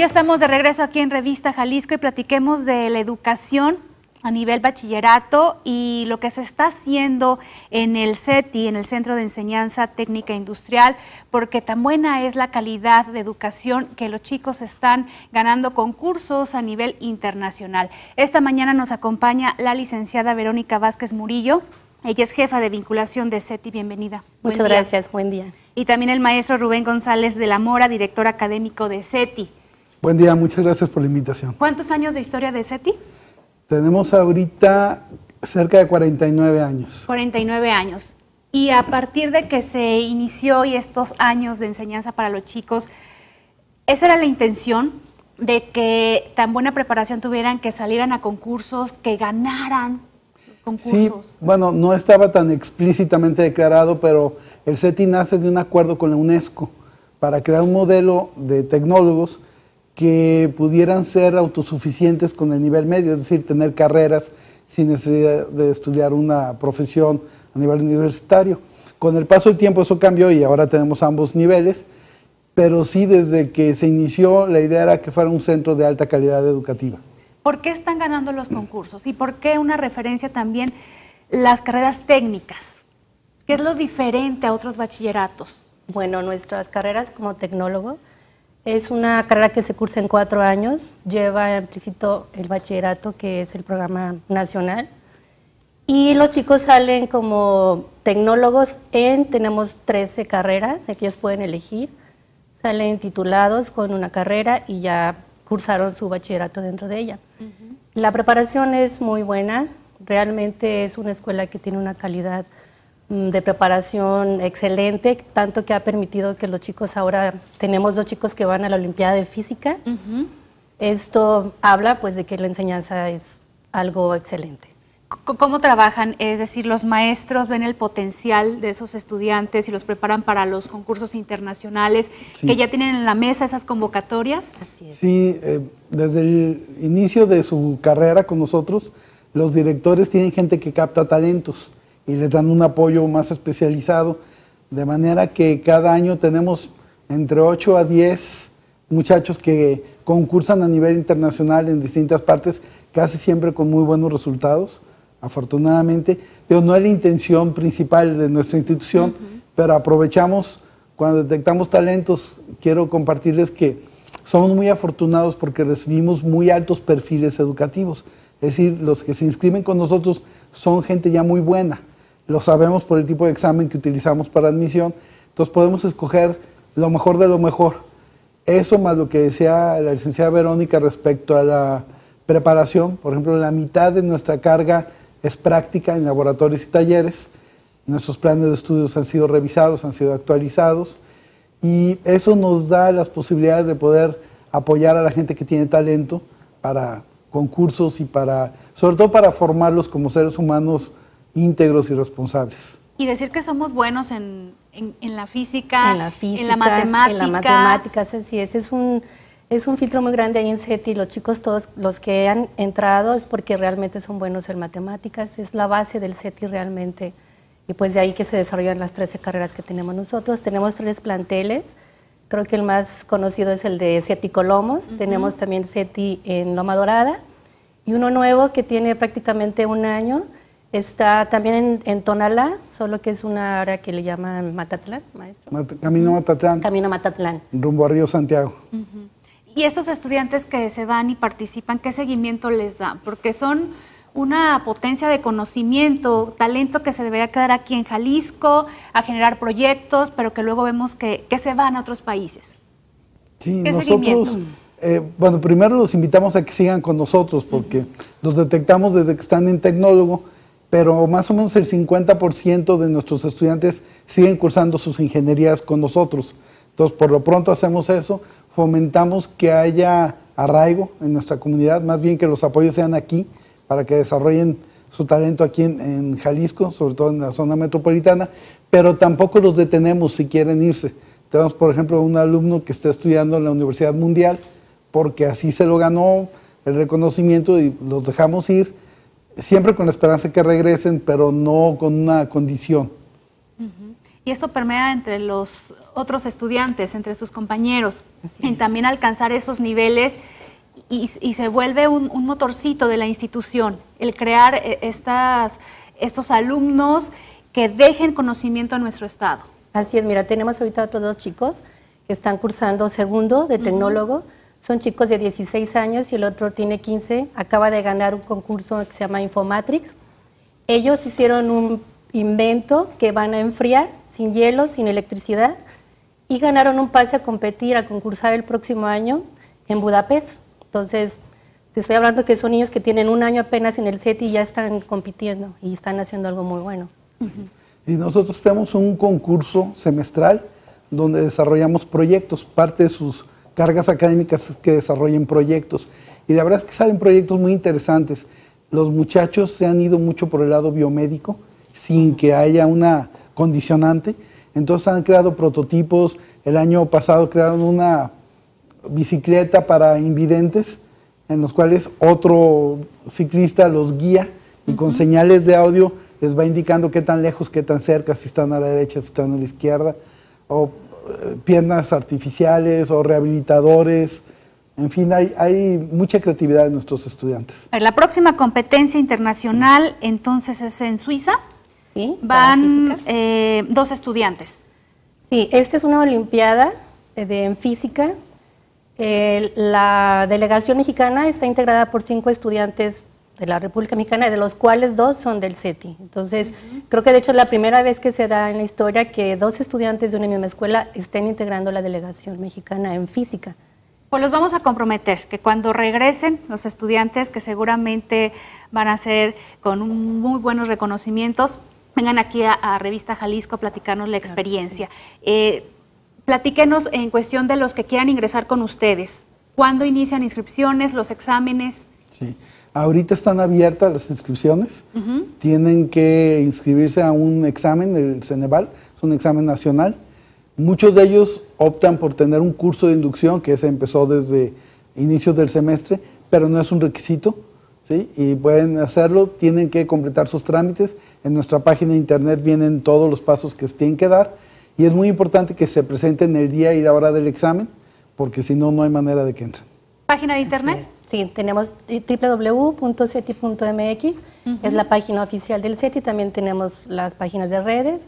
Ya estamos de regreso aquí en Revista Jalisco y platiquemos de la educación a nivel bachillerato y lo que se está haciendo en el CETI, en el Centro de Enseñanza Técnica Industrial, porque tan buena es la calidad de educación que los chicos están ganando concursos a nivel internacional. Esta mañana nos acompaña la licenciada Verónica Vázquez Murillo. Ella es jefa de vinculación de CETI. Bienvenida. Muchas gracias. Buen día. Y también el maestro Rubén González de la Mora, director académico de CETI. Buen día, muchas gracias por la invitación. ¿Cuántos años de historia de SETI? Tenemos ahorita cerca de 49 años. 49 años. Y a partir de que se inició y estos años de enseñanza para los chicos, esa era la intención de que tan buena preparación tuvieran, que salieran a concursos, que ganaran concursos. Sí, bueno, no estaba tan explícitamente declarado, pero el SETI nace de un acuerdo con la UNESCO para crear un modelo de tecnólogos que pudieran ser autosuficientes con el nivel medio, es decir, tener carreras sin necesidad de estudiar una profesión a nivel universitario. Con el paso del tiempo eso cambió y ahora tenemos ambos niveles, pero sí desde que se inició la idea era que fuera un centro de alta calidad educativa. ¿Por qué están ganando los concursos y por qué una referencia también las carreras técnicas? ¿Qué es lo diferente a otros bachilleratos? Bueno, nuestras carreras como tecnólogo es una carrera que se cursa en cuatro años, lleva implícito el bachillerato, que es el programa nacional, y los chicos salen como tecnólogos en, tenemos 13 carreras aquí ellos pueden elegir, salen titulados con una carrera y ya cursaron su bachillerato dentro de ella. La preparación es muy buena, realmente es una escuela que tiene una calidad Mm, de preparación excelente, tanto que ha permitido que los chicos ahora, tenemos dos chicos que van a la Olimpiada de Física. Esto habla pues de que la enseñanza es algo excelente. ¿Cómo trabajan? Es decir, los maestros ven el potencial de esos estudiantes y los preparan para los concursos internacionales que ya tienen en la mesa esas convocatorias. Sí, eh, desde el inicio de su carrera con nosotros, los directores tienen gente que capta talentos y les dan un apoyo más especializado, de manera que cada año tenemos entre 8 a 10 muchachos que concursan a nivel internacional en distintas partes, casi siempre con muy buenos resultados, afortunadamente. Pero no es la intención principal de nuestra institución, pero aprovechamos cuando detectamos talentos. Quiero compartirles que somos muy afortunados porque recibimos muy altos perfiles educativos. Es decir, los que se inscriben con nosotros son gente ya muy buena lo sabemos por el tipo de examen que utilizamos para admisión, entonces podemos escoger lo mejor de lo mejor. Eso más lo que decía la licenciada Verónica respecto a la preparación, por ejemplo, la mitad de nuestra carga es práctica en laboratorios y talleres, nuestros planes de estudios han sido revisados, han sido actualizados, y eso nos da las posibilidades de poder apoyar a la gente que tiene talento para concursos y para, sobre todo para formarlos como seres humanos íntegros y responsables. Y decir que somos buenos en, en, la física, en la física, en la matemática. En la matemática, sí, ese es un, es un filtro muy grande ahí en SETI. Los chicos, todos los que han entrado es porque realmente son buenos en matemáticas, es la base del SETI realmente. Y pues de ahí que se desarrollan las 13 carreras que tenemos nosotros. Tenemos tres planteles, creo que el más conocido es el de SETI Colomos, tenemos también SETI en Loma Dorada y uno nuevo que tiene prácticamente un año Está también en, Tonalá, solo que es una área que le llaman Matatlán, maestro. Camino Matatlán. Camino Matatlán. Rumbo a Río Santiago. Y estos estudiantes que se van y participan, ¿qué seguimiento les da? Porque son una potencia de conocimiento, talento que se debería quedar aquí en Jalisco, a generar proyectos, pero que luego vemos que, se van a otros países. Sí, nosotros... Eh, bueno, primero los invitamos a que sigan con nosotros porque los detectamos desde que están en tecnólogo pero más o menos el 50% de nuestros estudiantes siguen cursando sus ingenierías con nosotros. Entonces, por lo pronto hacemos eso, fomentamos que haya arraigo en nuestra comunidad, más bien que los apoyos sean aquí para que desarrollen su talento aquí en, Jalisco, sobre todo en la zona metropolitana, pero tampoco los detenemos si quieren irse. Tenemos, por ejemplo, un alumno que está estudiando en la Universidad Mundial porque así se lo ganó el reconocimiento y los dejamos ir siempre con la esperanza de que regresen, pero no con una condición. Y esto permea entre los otros estudiantes, entre sus compañeros, en también alcanzar esos niveles y, se vuelve un, motorcito de la institución, el crear eh, estas, estos alumnos que dejen conocimiento a nuestro Estado. Así es, mira, tenemos ahorita otros dos chicos que están cursando segundo de tecnólogo. Son chicos de 16 años y el otro tiene 15. Acaba de ganar un concurso que se llama Infomatrix. Ellos hicieron un invento que van a enfriar sin hielo, sin electricidad y ganaron un pase a competir, a concursar el próximo año en Budapest. Entonces, te estoy hablando que son niños que tienen un año apenas en el set y ya están compitiendo y están haciendo algo muy bueno. Y nosotros tenemos un concurso semestral donde desarrollamos proyectos. Parte de sus cargas académicas que desarrollen proyectos. Y la verdad es que salen proyectos muy interesantes. Los muchachos se han ido mucho por el lado biomédico, sin que haya una condicionante. Entonces han creado prototipos. El año pasado crearon una bicicleta para invidentes, en los cuales otro ciclista los guía y con señales de audio les va indicando qué tan lejos, qué tan cerca, si están a la derecha, si están a la izquierda. O eh, piernas artificiales o rehabilitadores. En fin, hay, mucha creatividad de nuestros estudiantes. La próxima competencia internacional entonces es en Suiza. Sí. Van eh, dos estudiantes. Sí, esta es una olimpiada eh, en física. la delegación mexicana está integrada por cinco estudiantes de la República Mexicana, de los cuales dos son del CETI. Entonces, creo que de hecho es la primera vez que se da en la historia que dos estudiantes de una misma escuela estén integrando la delegación mexicana en física. Pues los vamos a comprometer, que cuando regresen los estudiantes, que seguramente van a ser con muy buenos reconocimientos, vengan aquí a, Revista Jalisco a platicarnos la experiencia. Eh, platíquenos en cuestión de los que quieran ingresar con ustedes. ¿Cuándo inician inscripciones, los exámenes? Sí. Ahorita están abiertas las inscripciones. Tienen que inscribirse a un examen del Ceneval, es un examen nacional. Muchos de ellos optan por tener un curso de inducción que se empezó desde inicios del semestre, pero no es un requisito. ¿sí? Y pueden hacerlo, tienen que completar sus trámites. En nuestra página de internet vienen todos los pasos que tienen que dar. Y es muy importante que se presenten el día y la hora del examen, porque si no, no hay manera de que entren. ¿Página de internet? Sí, tenemos eh, www.ceti.mx, es la página oficial del CETI, también tenemos las páginas de redes,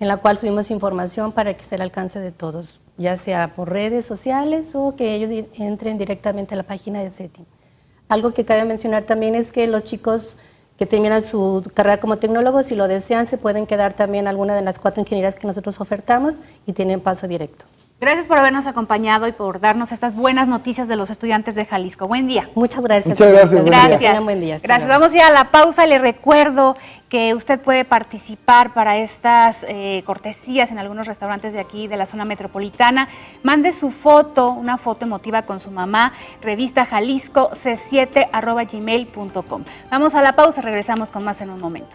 en la cual subimos información para que esté al alcance de todos, ya sea por redes sociales o que ellos entren directamente a la página del CETI. Algo que cabe mencionar también es que los chicos que terminan su carrera como tecnólogos, si lo desean, se pueden quedar también alguna de las cuatro ingenierías que nosotros ofertamos y tienen paso directo. Gracias por habernos acompañado y por darnos estas buenas noticias de los estudiantes de Jalisco. Buen día. Muchas gracias. Muchas gracias. Gracias. gracias. gracias. Vamos ya a la pausa. Le recuerdo que usted puede participar para estas eh, cortesías en algunos restaurantes de aquí, de la zona metropolitana. Mande su foto, una foto emotiva con su mamá, revista Jalisco jaliscoc7.gmail.com. Vamos a la pausa, regresamos con más en un momento.